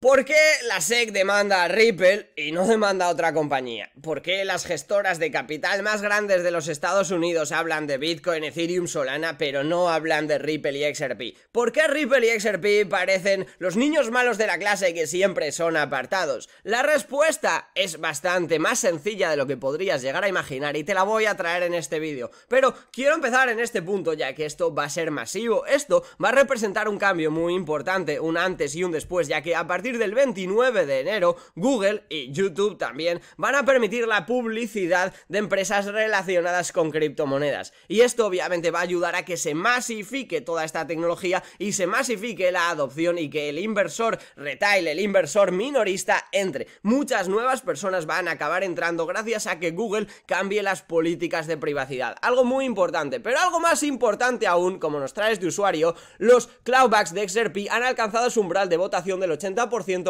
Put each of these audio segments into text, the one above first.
¿Por qué la SEC demanda a Ripple y no demanda a otra compañía? ¿Por qué las gestoras de capital más grandes de los Estados Unidos hablan de Bitcoin, Ethereum, Solana, pero no hablan de Ripple y XRP? ¿Por qué Ripple y XRP parecen los niños malos de la clase que siempre son apartados? La respuesta es bastante más sencilla de lo que podrías llegar a imaginar y te la voy a traer en este vídeo. Pero quiero empezar en este punto ya que esto va a ser masivo, esto va a representar un cambio muy importante, un antes y un después, ya que a partir del 29 de enero, Google y YouTube también van a permitir la publicidad de empresas relacionadas con criptomonedas. Y esto obviamente va a ayudar a que se masifique toda esta tecnología y se masifique la adopción y que el inversor retail, el inversor minorista entre. Muchas nuevas personas van a acabar entrando gracias a que Google cambie las políticas de privacidad. Algo muy importante, pero algo más importante aún, como nos traes de usuario, los cloudbacks de XRP han alcanzado su umbral de votación del 80%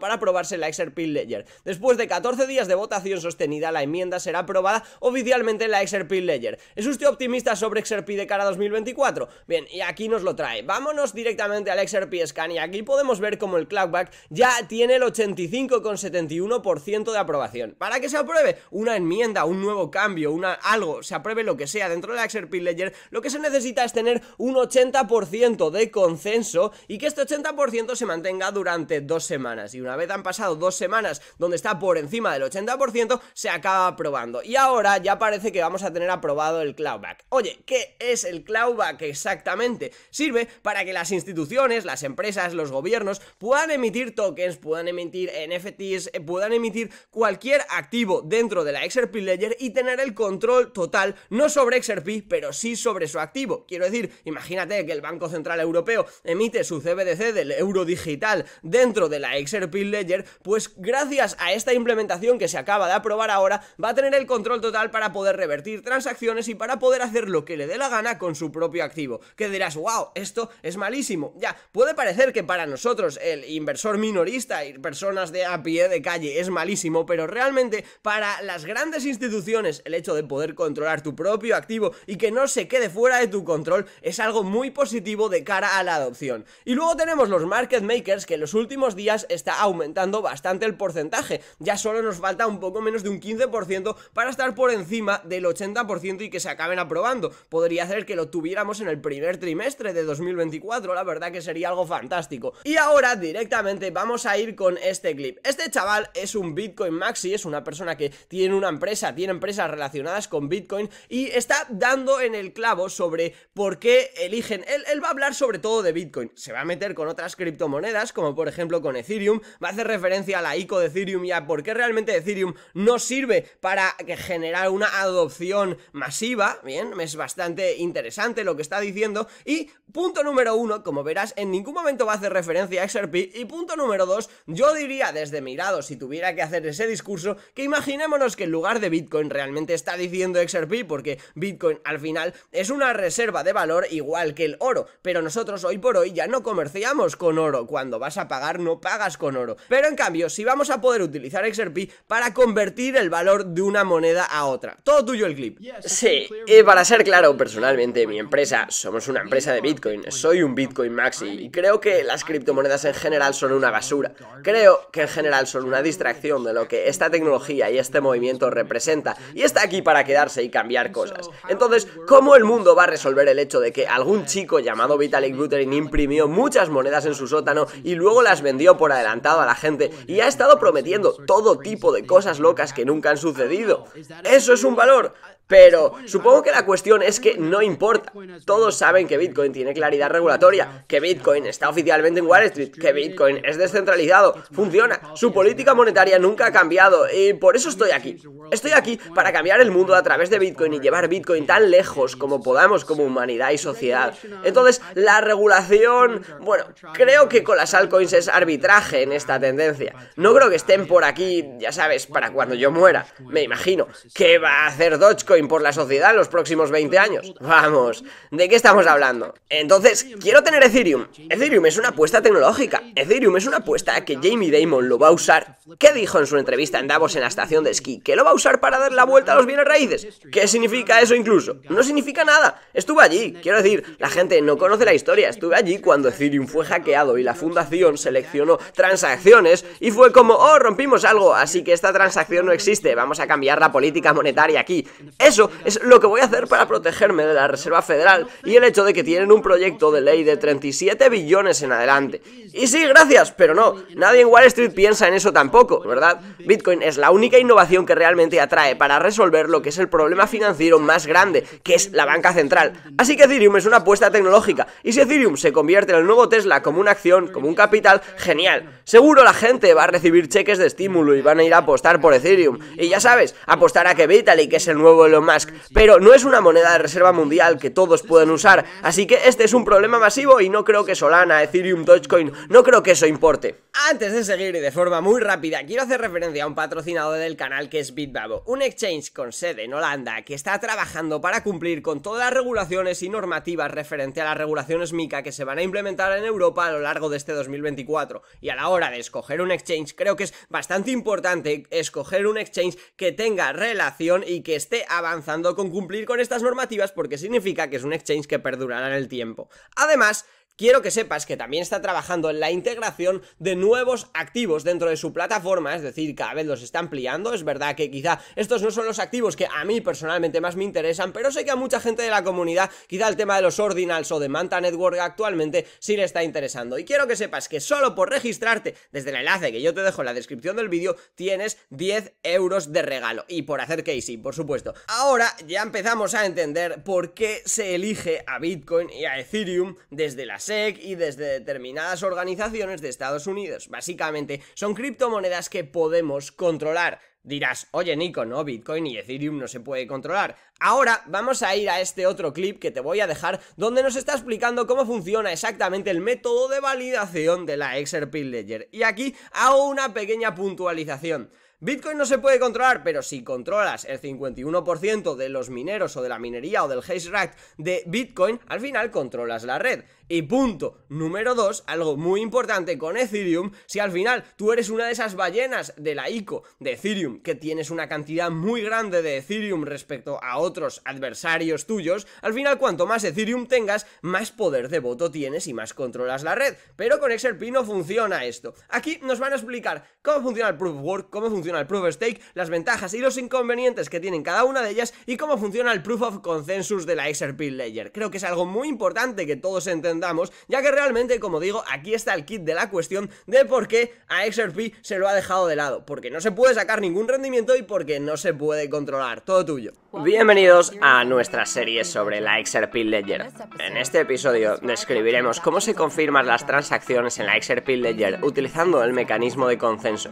para aprobarse la XRP Ledger. Después de 14 días de votación sostenida, la enmienda será aprobada oficialmente en la XRP Ledger. ¿Es usted optimista sobre XRP de cara a 2024? Bien, y aquí nos lo trae. Vámonos directamente al XRP Scan y aquí podemos ver como el clockback ya tiene el 85,71% de aprobación. ¿Para que se apruebe? Una enmienda, un nuevo cambio, una, algo, se apruebe lo que sea dentro de la XRP Ledger, lo que se necesita es tener un 80% de consenso y que este 80% se mantenga durante dos semanas. Y una vez han pasado dos semanas donde está por encima del 80%, se acaba aprobando. Y ahora ya parece que vamos a tener aprobado el clawback. Oye, ¿qué es el clawback exactamente? Sirve para que las instituciones, las empresas, los gobiernos puedan emitir tokens, puedan emitir NFTs, eh, puedan emitir cualquier activo dentro de la XRP Ledger y tener el control total, no sobre XRP, pero sí sobre su activo. Quiero decir, imagínate que el Banco Central Europeo emite su CBDC del euro digital dentro de la XRP Ledger, pues gracias a esta implementación que se acaba de aprobar ahora, va a tener el control total para poder revertir transacciones y para poder hacer lo que le dé la gana con su propio activo. Que dirás, wow, esto es malísimo. Ya, puede parecer que para nosotros el inversor minorista y personas de a pie de calle es malísimo, pero realmente para las grandes instituciones el hecho de poder controlar tu propio activo y que no se quede fuera de tu control es algo muy positivo de cara a la adopción. Y luego tenemos los market makers que en los últimos días está aumentando bastante el porcentaje. Ya solo nos falta un poco menos de un 15% para estar por encima del 80% y que se acaben aprobando. Podría hacer que lo tuviéramos en el primer trimestre de 2024, la verdad que sería algo fantástico. Y ahora directamente vamos a ir con este clip. Este chaval es un Bitcoin Maxi, es una persona que tiene una empresa, tiene empresas relacionadas con Bitcoin y está dando en el clavo sobre por qué eligen. Él, él va a hablar sobre todo de Bitcoin, se va a meter con otras criptomonedas como por ejemplo con Ethereum va a hacer referencia a la ICO de Ethereum y a por qué realmente Ethereum no sirve para generar una adopción masiva, bien, es bastante interesante lo que está diciendo y punto número uno, como verás, en ningún momento va a hacer referencia a XRP y punto número dos, yo diría desde mi lado, si tuviera que hacer ese discurso, que imaginémonos que en lugar de Bitcoin realmente está diciendo XRP porque Bitcoin al final es una reserva de valor igual que el oro, pero nosotros hoy por hoy ya no comerciamos con oro, cuando vas a pagar no pagas con oro. Pero en cambio, si vamos a poder utilizar XRP para convertir el valor de una moneda a otra. Todo tuyo el clip. Sí, y para ser claro, personalmente, mi empresa, somos una empresa de Bitcoin. Soy un Bitcoin maxi y creo que las criptomonedas en general son una basura. Creo que en general son una distracción de lo que esta tecnología y este movimiento representa y está aquí para quedarse y cambiar cosas. Entonces, ¿cómo el mundo va a resolver el hecho de que algún chico llamado Vitalik Buterin imprimió muchas monedas en su sótano y luego las vendió por ahí adelantado a la gente y ha estado prometiendo pues, todo pues, tipo de cosas pues, locas que nunca han sucedido. Eso es un valor. Ah, pero supongo que la cuestión es que no importa. Todos saben que Bitcoin tiene claridad regulatoria, que Bitcoin está oficialmente en Wall Street, que Bitcoin es descentralizado, funciona, su política monetaria nunca ha cambiado y por eso estoy aquí. Estoy aquí para cambiar el mundo a través de Bitcoin y llevar Bitcoin tan lejos como podamos como humanidad y sociedad. Entonces, la regulación, bueno, creo que con las altcoins es arbitraje en esta tendencia. No creo que estén por aquí, ya sabes, para cuando yo muera. Me imagino. ¿Qué va a hacer Dogecoin por la sociedad en los próximos 20 años? Vamos, ¿de qué estamos hablando? Entonces, quiero tener Ethereum. Ethereum es una apuesta tecnológica. Ethereum es una apuesta que Jamie Damon lo va a usar. ¿Qué dijo en su entrevista en Davos en la estación de esquí? Que lo va a usar para dar la vuelta a los bienes raíces. ¿Qué significa eso incluso? No significa nada. Estuve allí. Quiero decir, la gente no conoce la historia. Estuve allí cuando Ethereum fue hackeado y la fundación seleccionó transacciones y fue como, oh, rompimos algo, así que esta transacción no existe, vamos a cambiar la política monetaria aquí. Eso es lo que voy a hacer para protegerme de la Reserva Federal y el hecho de que tienen un proyecto de ley de 37 billones en adelante. Y sí, gracias, pero no, nadie en Wall Street piensa en eso tampoco, ¿verdad? Bitcoin es la única innovación que realmente atrae para resolver lo que es el problema financiero más grande, que es la banca central. Así que Ethereum es una apuesta tecnológica, y si Ethereum se convierte en el nuevo Tesla como una acción, como un capital, genial seguro la gente va a recibir cheques de estímulo y van a ir a apostar por Ethereum. Y ya sabes, apostar a que Vitalik es el nuevo Elon Musk. Pero no es una moneda de reserva mundial que todos pueden usar. Así que este es un problema masivo y no creo que Solana, Ethereum, Dogecoin, no creo que eso importe. Antes de seguir y de forma muy rápida, quiero hacer referencia a un patrocinador del canal que es Bitbabo, un exchange con sede en Holanda que está trabajando para cumplir con todas las regulaciones y normativas referente a las regulaciones MICA que se van a implementar en Europa a lo largo de este 2024. Y a la hora de escoger un exchange creo que es bastante importante escoger un exchange que tenga relación y que esté avanzando con cumplir con estas normativas porque significa que es un exchange que perdurará en el tiempo. Además, quiero que sepas que también está trabajando en la integración de nuevos activos dentro de su plataforma, es decir, cada vez los está ampliando, es verdad que quizá estos no son los activos que a mí personalmente más me interesan, pero sé que a mucha gente de la comunidad quizá el tema de los ordinals o de Manta Network actualmente sí le está interesando. Y quiero que sepas que solo por registrarte desde el enlace que yo te dejo en la descripción del vídeo, tienes 10 euros de regalo. Y por hacer casey, por supuesto. Ahora ya empezamos a entender por qué se elige a Bitcoin y a Ethereum desde las y desde determinadas organizaciones de Estados Unidos. Básicamente, son criptomonedas que podemos controlar. Dirás, oye Nico, no, Bitcoin y Ethereum no se puede controlar. Ahora vamos a ir a este otro clip que te voy a dejar donde nos está explicando cómo funciona exactamente el método de validación de la XRP Ledger. Y aquí hago una pequeña puntualización. Bitcoin no se puede controlar, pero si controlas el 51% de los mineros o de la minería o del hash rack de Bitcoin, al final controlas la red. Y punto número 2, algo muy importante con Ethereum, si al final tú eres una de esas ballenas de la ICO de Ethereum, que tienes una cantidad muy grande de Ethereum respecto a otros adversarios tuyos, al final cuanto más Ethereum tengas, más poder de voto tienes y más controlas la red. Pero con XRP no funciona esto. Aquí nos van a explicar cómo funciona el proof of work, cómo funciona al Proof of Stake, las ventajas y los inconvenientes que tienen cada una de ellas y cómo funciona el Proof of Consensus de la XRP Layer. Creo que es algo muy importante que todos entendamos, ya que realmente, como digo, aquí está el kit de la cuestión de por qué a XRP se lo ha dejado de lado, porque no se puede sacar ningún rendimiento y porque no se puede controlar. Todo tuyo. Bienvenidos a nuestra serie sobre la XRP Ledger. En este episodio describiremos cómo se confirman las transacciones en la XRP Ledger utilizando el mecanismo de consenso.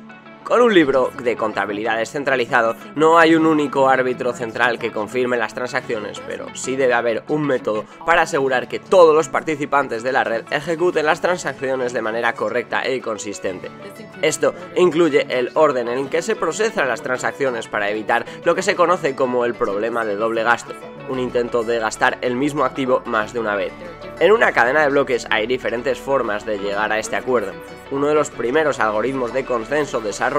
Con un libro de contabilidad descentralizado no hay un único árbitro central que confirme las transacciones, pero sí debe haber un método para asegurar que todos los participantes de la red ejecuten las transacciones de manera correcta y e consistente. Esto incluye el orden en que se procesan las transacciones para evitar lo que se conoce como el problema de doble gasto, un intento de gastar el mismo activo más de una vez. En una cadena de bloques hay diferentes formas de llegar a este acuerdo. Uno de los primeros algoritmos de consenso desarrollados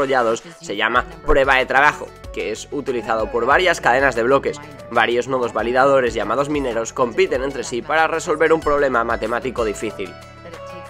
se llama prueba de trabajo, que es utilizado por varias cadenas de bloques. Varios nodos validadores llamados mineros compiten entre sí para resolver un problema matemático difícil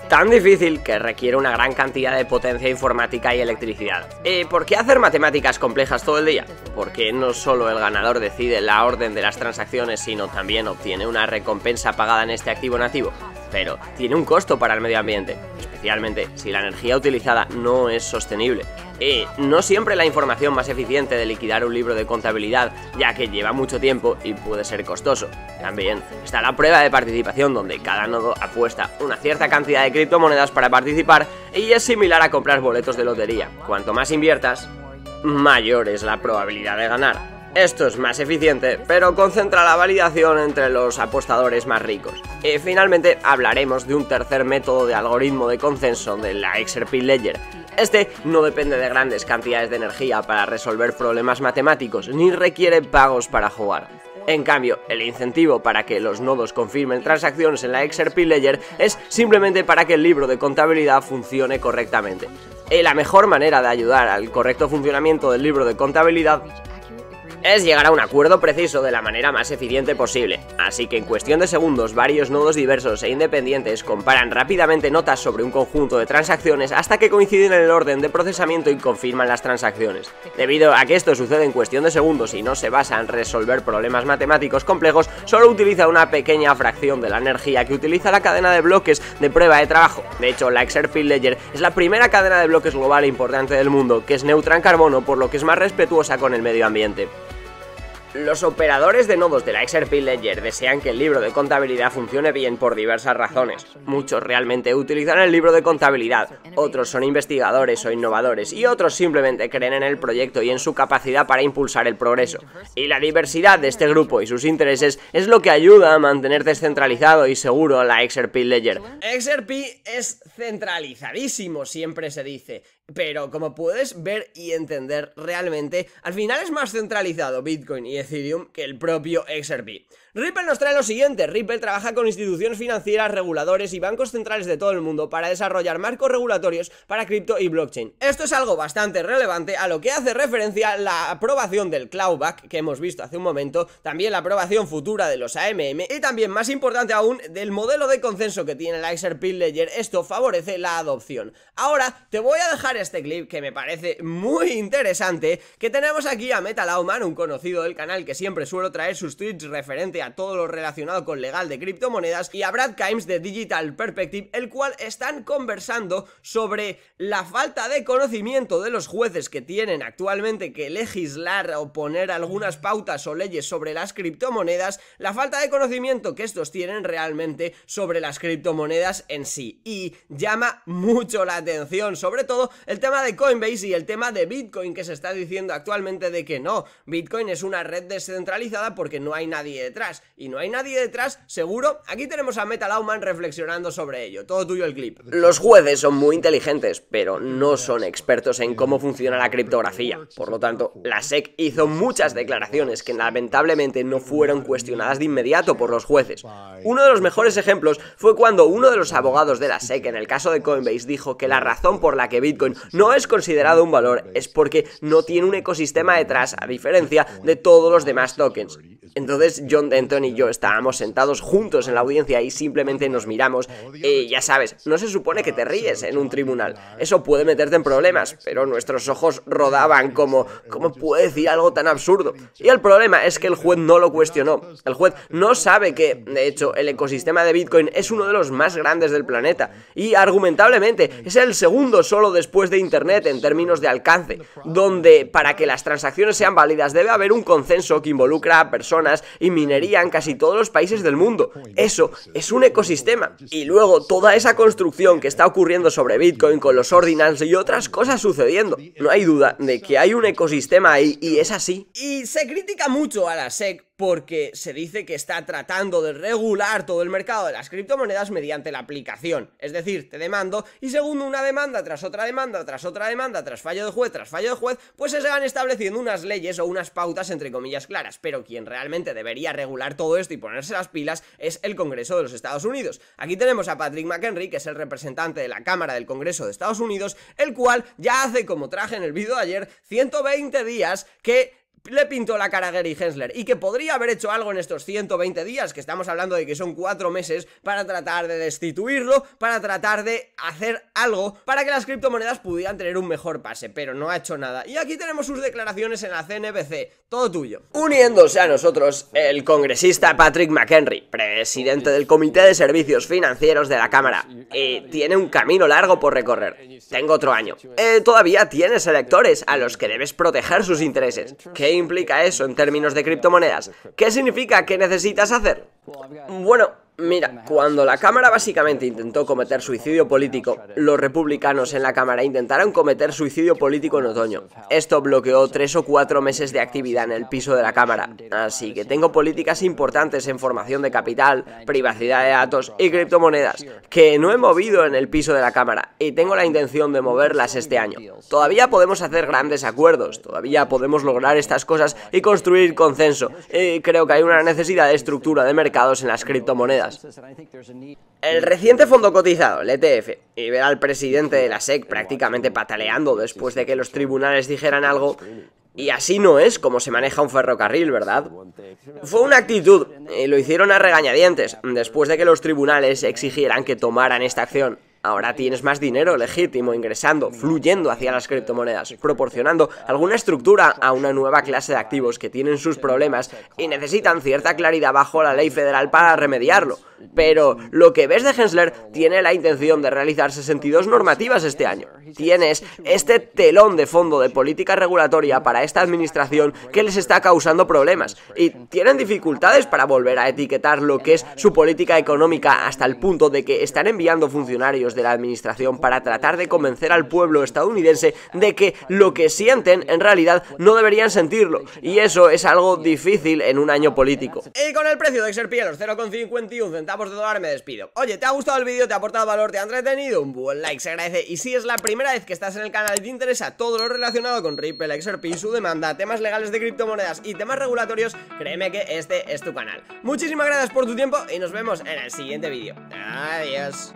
tan difícil que requiere una gran cantidad de potencia informática y electricidad. por qué hacer matemáticas complejas todo el día? Porque no solo el ganador decide la orden de las transacciones, sino también obtiene una recompensa pagada en este activo nativo pero tiene un costo para el medio ambiente, especialmente si la energía utilizada no es sostenible. Y eh, no siempre la información más eficiente de liquidar un libro de contabilidad, ya que lleva mucho tiempo y puede ser costoso. También está la prueba de participación, donde cada nodo apuesta una cierta cantidad de criptomonedas para participar y es similar a comprar boletos de lotería. Cuanto más inviertas, mayor es la probabilidad de ganar. Esto es más eficiente, pero concentra la validación entre los apostadores más ricos. Y finalmente hablaremos de un tercer método de algoritmo de consenso de la XRP Ledger. Este no depende de grandes cantidades de energía para resolver problemas matemáticos ni requiere pagos para jugar. En cambio, el incentivo para que los nodos confirmen transacciones en la XRP Ledger es simplemente para que el libro de contabilidad funcione correctamente. Y la mejor manera de ayudar al correcto funcionamiento del libro de contabilidad es llegar a un acuerdo preciso de la manera más eficiente posible, así que en cuestión de segundos varios nodos diversos e independientes comparan rápidamente notas sobre un conjunto de transacciones hasta que coinciden en el orden de procesamiento y confirman las transacciones. Debido a que esto sucede en cuestión de segundos y no se basa en resolver problemas matemáticos complejos, solo utiliza una pequeña fracción de la energía que utiliza la cadena de bloques de prueba de trabajo. De hecho, la Exerfield Ledger es la primera cadena de bloques global importante del mundo que es neutra en carbono por lo que es más respetuosa con el medio ambiente. Los operadores de nodos de la XRP Ledger desean que el libro de contabilidad funcione bien por diversas razones. Muchos realmente utilizan el libro de contabilidad, otros son investigadores o innovadores y otros simplemente creen en el proyecto y en su capacidad para impulsar el progreso. Y la diversidad de este grupo y sus intereses es lo que ayuda a mantener descentralizado y seguro la XRP Ledger. XRP es centralizadísimo, siempre se dice, pero como puedes ver y entender realmente, al final es más centralizado Bitcoin y Ethereum que el propio XRP. Ripple nos trae lo siguiente, Ripple trabaja con instituciones financieras, reguladores y bancos centrales de todo el mundo para desarrollar marcos regulatorios para cripto y blockchain. Esto es algo bastante relevante a lo que hace referencia la aprobación del cloudback, que hemos visto hace un momento, también la aprobación futura de los AMM y también más importante aún del modelo de consenso que tiene la XRP Ledger, esto favorece la adopción. Ahora te voy a dejar este clip que me parece muy interesante, que tenemos aquí a Metalauman, un conocido del canal que siempre suelo traer sus tweets referentes a todo lo relacionado con legal de criptomonedas, y a Brad Kimes de Digital Perspective, el cual están conversando sobre la falta de conocimiento de los jueces que tienen actualmente que legislar o poner algunas pautas o leyes sobre las criptomonedas, la falta de conocimiento que estos tienen realmente sobre las criptomonedas en sí. Y llama mucho la atención, sobre todo el tema de Coinbase y el tema de Bitcoin que se está diciendo actualmente de que no, Bitcoin es una red descentralizada porque no hay nadie detrás y no hay nadie detrás, seguro. Aquí tenemos a Meta Auman reflexionando sobre ello. Todo tuyo el clip. Los jueces son muy inteligentes, pero no son expertos en cómo funciona la criptografía. Por lo tanto, la SEC hizo muchas declaraciones que lamentablemente no fueron cuestionadas de inmediato por los jueces. Uno de los mejores ejemplos fue cuando uno de los abogados de la SEC en el caso de Coinbase dijo que la razón por la que Bitcoin no es considerado un valor es porque no tiene un ecosistema detrás, a diferencia de todos los demás tokens. Entonces John Tony y yo estábamos sentados juntos en la audiencia y simplemente nos miramos. Y eh, ya sabes, no se supone que te ríes en un tribunal. Eso puede meterte en problemas, pero nuestros ojos rodaban como, ¿cómo puede decir algo tan absurdo? Y el problema es que el juez no lo cuestionó. El juez no sabe que, de hecho, el ecosistema de Bitcoin es uno de los más grandes del planeta. Y argumentablemente es el segundo solo después de Internet en términos de alcance, donde para que las transacciones sean válidas debe haber un consenso que involucra a personas y minería en casi todos los países del mundo. Eso es un ecosistema. Y luego toda esa construcción que está ocurriendo sobre Bitcoin con los ordinals y otras cosas sucediendo. No hay duda de que hay un ecosistema ahí y es así. Y se critica mucho a la SEC porque se dice que está tratando de regular todo el mercado de las criptomonedas mediante la aplicación. Es decir, te demando y según una demanda tras otra demanda, tras otra demanda, tras fallo de juez, tras fallo de juez, pues se van estableciendo unas leyes o unas pautas entre comillas claras. Pero quien realmente debería regular todo esto y ponerse las pilas es el Congreso de los Estados Unidos. Aquí tenemos a Patrick McHenry, que es el representante de la Cámara del Congreso de Estados Unidos, el cual ya hace, como traje en el vídeo de ayer, 120 días que le pintó la cara a Gary Hensler y que podría haber hecho algo en estos 120 días, que estamos hablando de que son cuatro meses, para tratar de destituirlo, para tratar de hacer algo para que las criptomonedas pudieran tener un mejor pase, pero no ha hecho nada. Y aquí tenemos sus declaraciones en la CNBC, todo tuyo. Uniéndose a nosotros, el congresista Patrick McHenry, presidente del Comité de Servicios Financieros de la Cámara, y tiene un camino largo por recorrer. Tengo otro año. Eh, todavía tienes electores a los que debes proteger sus intereses implica eso en términos de criptomonedas? ¿Qué significa que necesitas hacer? Bueno, Mira, cuando la Cámara básicamente intentó cometer suicidio político, los republicanos en la Cámara intentaron cometer suicidio político en otoño. Esto bloqueó tres o cuatro meses de actividad en el piso de la Cámara. Así que tengo políticas importantes en formación de capital, privacidad de datos y criptomonedas, que no he movido en el piso de la Cámara y tengo la intención de moverlas este año. Todavía podemos hacer grandes acuerdos, todavía podemos lograr estas cosas y construir consenso. Y creo que hay una necesidad de estructura de mercados en las criptomonedas. El reciente fondo cotizado, el ETF, y ver al presidente de la SEC prácticamente pataleando después de que los tribunales dijeran algo, y así no es como se maneja un ferrocarril, ¿verdad? Fue una actitud, y lo hicieron a regañadientes, después de que los tribunales exigieran que tomaran esta acción. Ahora tienes más dinero legítimo ingresando, fluyendo hacia las criptomonedas, proporcionando alguna estructura a una nueva clase de activos que tienen sus problemas y necesitan cierta claridad bajo la ley federal para remediarlo. Pero lo que ves de Hensler tiene la intención de realizar 62 normativas este año. Tienes este telón de fondo de política regulatoria para esta administración que les está causando problemas y tienen dificultades para volver a etiquetar lo que es su política económica hasta el punto de que están enviando funcionarios la administración para tratar de convencer al pueblo estadounidense de que lo que sienten en realidad no deberían sentirlo. Y eso es algo difícil en un año político. Y con el precio de XRP a los 0,51 centavos de dólar me despido. Oye, ¿te ha gustado el vídeo? ¿Te ha aportado valor? ¿Te ha entretenido? Un buen like se agradece. Y si es la primera vez que estás en el canal y te interesa todo lo relacionado con Ripple, XRP, su demanda, temas legales de criptomonedas y temas regulatorios, créeme que este es tu canal. Muchísimas gracias por tu tiempo y nos vemos en el siguiente vídeo. Adiós.